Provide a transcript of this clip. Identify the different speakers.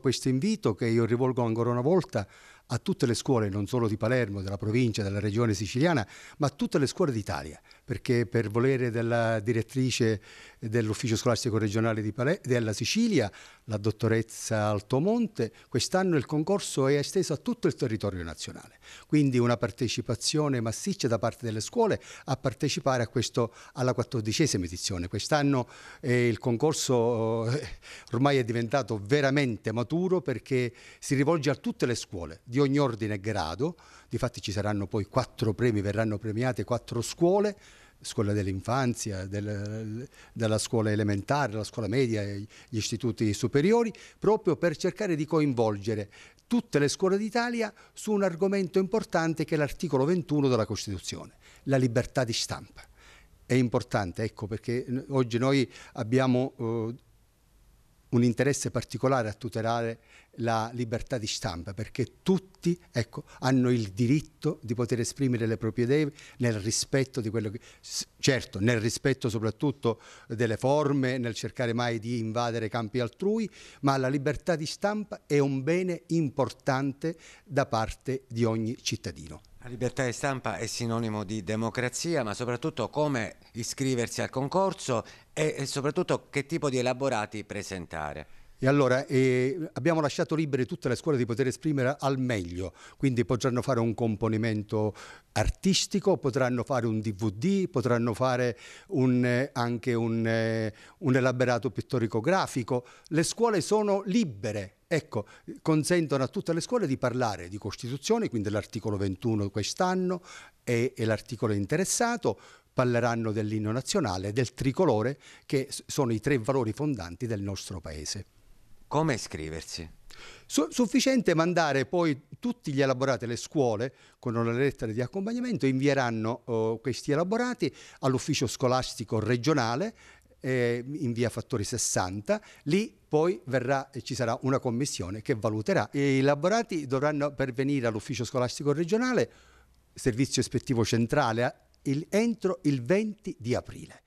Speaker 1: questo invito che io rivolgo ancora una volta a tutte le scuole, non solo di Palermo, della provincia, della regione siciliana, ma a tutte le scuole d'Italia, perché per volere della direttrice dell'ufficio scolastico regionale della Sicilia, la dottoressa Altomonte, quest'anno il concorso è esteso a tutto il territorio nazionale. Quindi una partecipazione massiccia da parte delle scuole a partecipare a questo, alla quattordicesima edizione. Quest'anno eh, il concorso eh, ormai è diventato veramente maturo perché si rivolge a tutte le scuole, di ogni ordine e grado, difatti ci saranno poi quattro premi, verranno premiate quattro scuole, scuola dell'infanzia, del, della scuola elementare, della scuola media, gli istituti superiori, proprio per cercare di coinvolgere tutte le scuole d'Italia su un argomento importante che è l'articolo 21 della Costituzione, la libertà di stampa. È importante, ecco perché oggi noi abbiamo... Eh, un interesse particolare a tutelare la libertà di stampa, perché tutti ecco, hanno il diritto di poter esprimere le proprie idee nel rispetto di quello che... Certo, nel rispetto soprattutto delle forme, nel cercare mai di invadere campi altrui, ma la libertà di stampa è un bene importante da parte di ogni cittadino.
Speaker 2: La libertà di stampa è sinonimo di democrazia, ma soprattutto come iscriversi al concorso e soprattutto che tipo di elaborati presentare.
Speaker 1: E allora eh, abbiamo lasciato libere tutte le scuole di poter esprimere al meglio, quindi potranno fare un componimento artistico, potranno fare un DVD, potranno fare un, eh, anche un, eh, un elaborato pittorico grafico. Le scuole sono libere ecco, consentono a tutte le scuole di parlare di Costituzione, quindi l'articolo 21 quest'anno e, e l'articolo interessato, parleranno dell'inno nazionale, del tricolore, che sono i tre valori fondanti del nostro Paese. Come iscriversi? sufficiente mandare poi tutti gli elaborati alle scuole con una lettera di accompagnamento, invieranno eh, questi elaborati all'ufficio scolastico regionale eh, in via Fattori 60, lì poi verrà, eh, ci sarà una commissione che valuterà. I laboranti dovranno pervenire all'ufficio scolastico regionale, servizio ispettivo centrale, eh, il, entro il 20 di aprile.